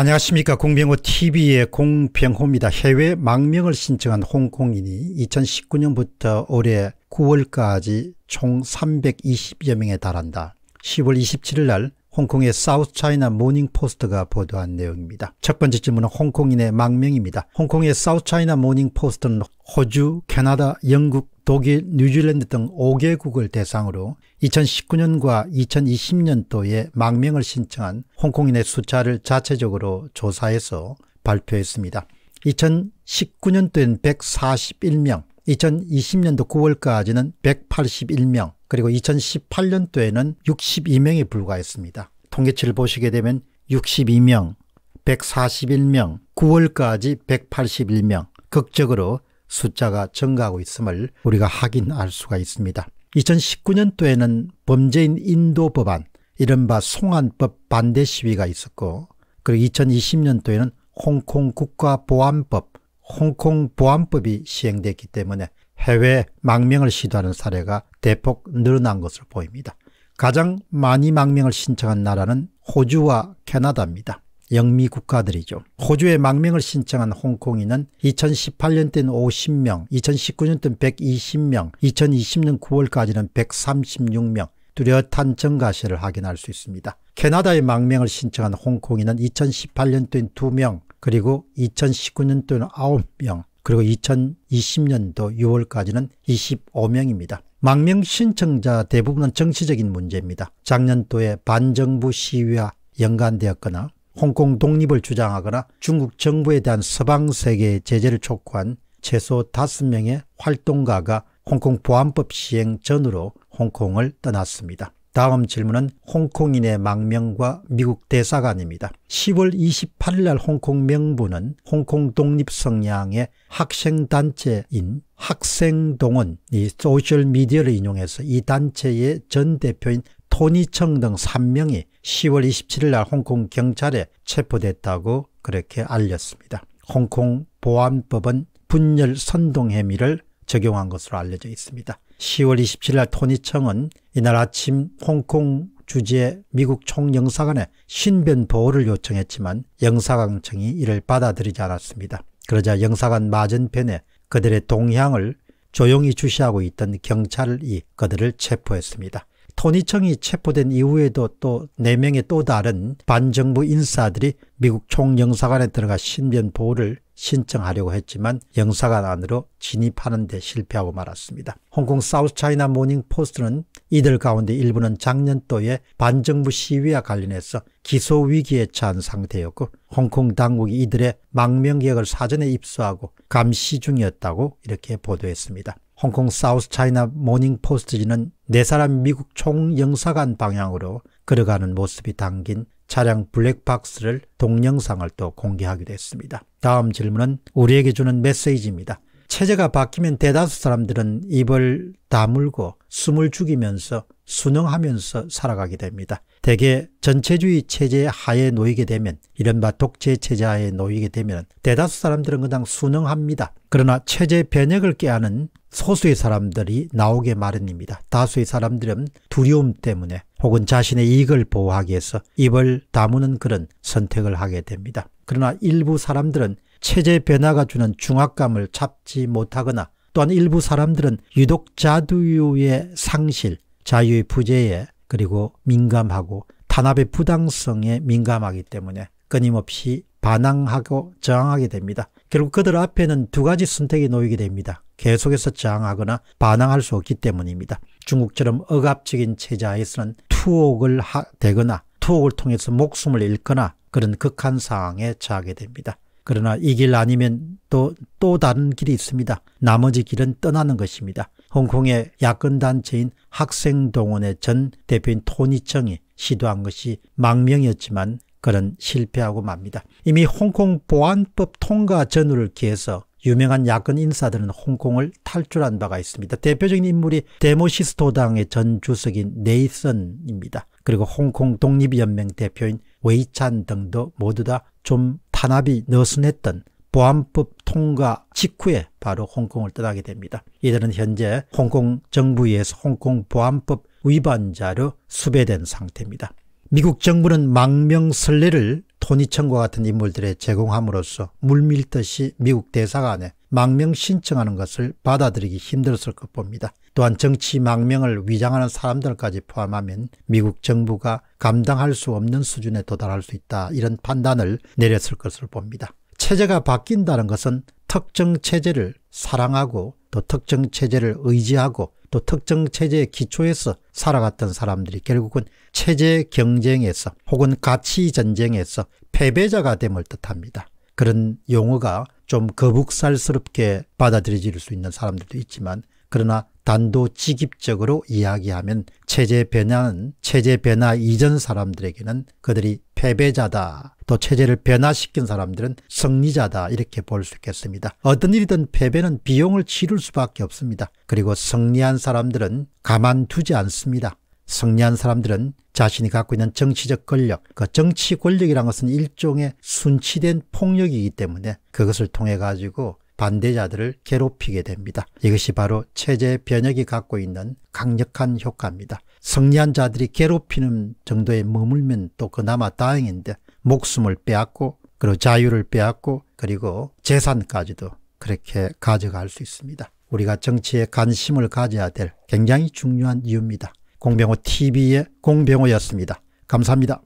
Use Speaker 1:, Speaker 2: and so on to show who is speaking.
Speaker 1: 안녕하십니까 공병호 tv의 공병호입니다. 해외 망명을 신청한 홍콩인이 2019년부터 올해 9월까지 총 320여 명에 달한다. 10월 27일 날 홍콩의 사우스 차이나 모닝 포스트가 보도한 내용입니다. 첫 번째 질문은 홍콩인의 망명입니다. 홍콩의 사우스 차이나 모닝 포스트는 호주, 캐나다, 영국, 독일, 뉴질랜드 등 5개국을 대상으로 2019년과 2020년도에 망명을 신청한 홍콩인의 수차를 자체적으로 조사해서 발표했습니다. 2019년도엔 141명, 2020년도 9월까지는 181명, 그리고 2018년도에는 62명에 불과했습니다. 통계치를 보시게 되면 62명, 141명, 9월까지 181명, 극적으로 숫자가 증가하고 있음을 우리가 확인할 수가 있습니다. 2019년도에는 범죄인 인도 법안, 이른바 송환법 반대 시위가 있었고, 그리고 2020년도에는 홍콩 국가보안법, 홍콩 보안법이 시행됐기 때문에 해외 망명을 시도하는 사례가 대폭 늘어난 것으로 보입니다. 가장 많이 망명을 신청한 나라는 호주와 캐나다입니다. 영미 국가들이죠. 호주에 망명을 신청한 홍콩인은 2018년대는 50명, 2019년대는 120명, 2020년 9월까지는 136명, 뚜렷한 증가세를 확인할 수 있습니다. 캐나다에 망명을 신청한 홍콩인은 2018년도엔 2명, 그리고 2019년도에는 9명, 그리고 2020년도 6월까지는 25명입니다. 망명 신청자 대부분은 정치적인 문제입니다. 작년도에 반정부 시위와 연관되었거나 홍콩 독립을 주장하거나 중국 정부에 대한 서방 세계 제재를 촉구한 최소 5명의 활동가가 홍콩 보안법 시행 전으로 홍콩을 떠났습니다. 다음 질문은 홍콩인의 망명과 미국 대사관입니다. 10월 28일 날 홍콩 명부는 홍콩 독립 성향의 학생단체인 학생동원이 소셜미디어를 인용해서 이 단체의 전 대표인 토니청 등 3명이 10월 27일 날 홍콩 경찰에 체포됐다고 그렇게 알렸습니다. 홍콩 보안법은 분열 선동 혐의를 적용한 것으로 알려져 있습니다. 10월 27일 날 토니청은 이날 아침 홍콩 주재 미국 총영사관에 신변 보호를 요청했지만 영사관청이 이를 받아들이지 않았습니다. 그러자 영사관 맞은편에 그들의 동향을 조용히 주시하고 있던 경찰이 그들을 체포했습니다. 토니청이 체포된 이후에도 또 4명의 또 다른 반정부 인사들이 미국 총영사관에 들어가 신변 보호를 신청하려고 했지만 영사관 안으로 진입하는 데 실패하고 말았습니다. 홍콩 사우스차이나 모닝포스트는 이들 가운데 일부는 작년도에 반정부 시위와 관련해서 기소 위기에 처한 상태였고 홍콩 당국이 이들의 망명계획을 사전에 입수하고 감시 중이었다고 이렇게 보도했습니다. 홍콩 사우스차이나 모닝포스트지는 네 사람 미국 총영사관 방향으로 걸어가는 모습이 담긴 차량 블랙박스를 동영상을 또 공개하기도 했습니다. 다음 질문은 우리에게 주는 메시지입니다. 체제가 바뀌면 대다수 사람들은 입을 다물고 숨을 죽이면서 순응하면서 살아가게 됩니다. 대개 전체주의 체제 하에 놓이게 되면 이른바 독재 체제 하에 놓이게 되면 대다수 사람들은 그냥 순응합니다. 그러나 체제 변혁을 깨하는 소수의 사람들이 나오게 마련입니다. 다수의 사람들은 두려움 때문에 혹은 자신의 이익을 보호하기 위해서 입을 다무는 그런 선택을 하게 됩니다. 그러나 일부 사람들은 체제 변화가 주는 중압감을 잡지 못하거나 또한 일부 사람들은 유독 자두유의 상실, 자유의 부재에 그리고 민감하고 탄압의 부당성에 민감하기 때문에 끊임없이 반항하고 저항하게 됩니다. 결국 그들 앞에는 두 가지 선택이 놓이게 됩니다. 계속해서 저항하거나 반항할 수 없기 때문입니다. 중국처럼 억압적인 체제에서는 투옥을 하, 되거나 투옥을 통해서 목숨을 잃거나 그런 극한 상황에 처하게 됩니다. 그러나 이 길 아니면 또, 또 다른 길이 있습니다. 나머지 길은 떠나는 것입니다. 홍콩의 야권단체인 학생동원의 전 대표인 토니청이 시도한 것이 망명이었지만 그는 실패하고 맙니다. 이미 홍콩 보안법 통과 전후를 기해서 유명한 야권 인사들은 홍콩을 탈출한 바가 있습니다. 대표적인 인물이 데모시스토당의 전 주석인 네이선입니다. 그리고 홍콩 독립연맹 대표인 웨이찬 등도 모두 다 좀 탄압이 느슨했던 보안법 통과 직후에 바로 홍콩을 떠나게 됩니다. 이들은 현재 홍콩 정부에 서 홍콩 보안법 위반자로 수배된 상태입니다. 미국 정부는 망명설례를토니청과 같은 인물들에 제공함으로써 물밀듯이 미국 대사관에 망명 신청하는 것을 받아들이기 힘들었을 것 봅니다. 또한 정치 망명을 위장하는 사람들까지 포함하면 미국 정부가 감당할 수 없는 수준에 도달할 수 있다 이런 판단을 내렸을 것을 봅니다. 체제가 바뀐다는 것은 특정 체제를 사랑하고 또 특정 체제를 의지하고 또 특정 체제의 기초에서 살아갔던 사람들이 결국은 체제 경쟁에서 혹은 가치 전쟁에서 패배자가 됨을 뜻합니다. 그런 용어가 좀 거북살스럽게 받아들여질 수 있는 사람들도 있지만 그러나 단도직입적으로 이야기하면 체제 변화는 체제 변화 이전 사람들에게는 그들이 패배자다. 또 체제를 변화시킨 사람들은 승리자다 이렇게 볼 수 있겠습니다. 어떤 일이든 패배는 비용을 치를 수밖에 없습니다. 그리고 승리한 사람들은 가만두지 않습니다. 승리한 사람들은 자신이 갖고 있는 정치적 권력, 그 정치 권력이란 것은 일종의 순치된 폭력이기 때문에 그것을 통해 가지고 반대자들을 괴롭히게 됩니다. 이것이 바로 체제 변혁이 갖고 있는 강력한 효과입니다. 승리한 자들이 괴롭히는 정도에 머물면 또 그나마 다행인데 목숨을 빼앗고 그리고 자유를 빼앗고 그리고 재산까지도 그렇게 가져갈 수 있습니다. 우리가 정치에 관심을 가져야 될 굉장히 중요한 이유입니다. 공병호 TV의 공병호였습니다. 감사합니다.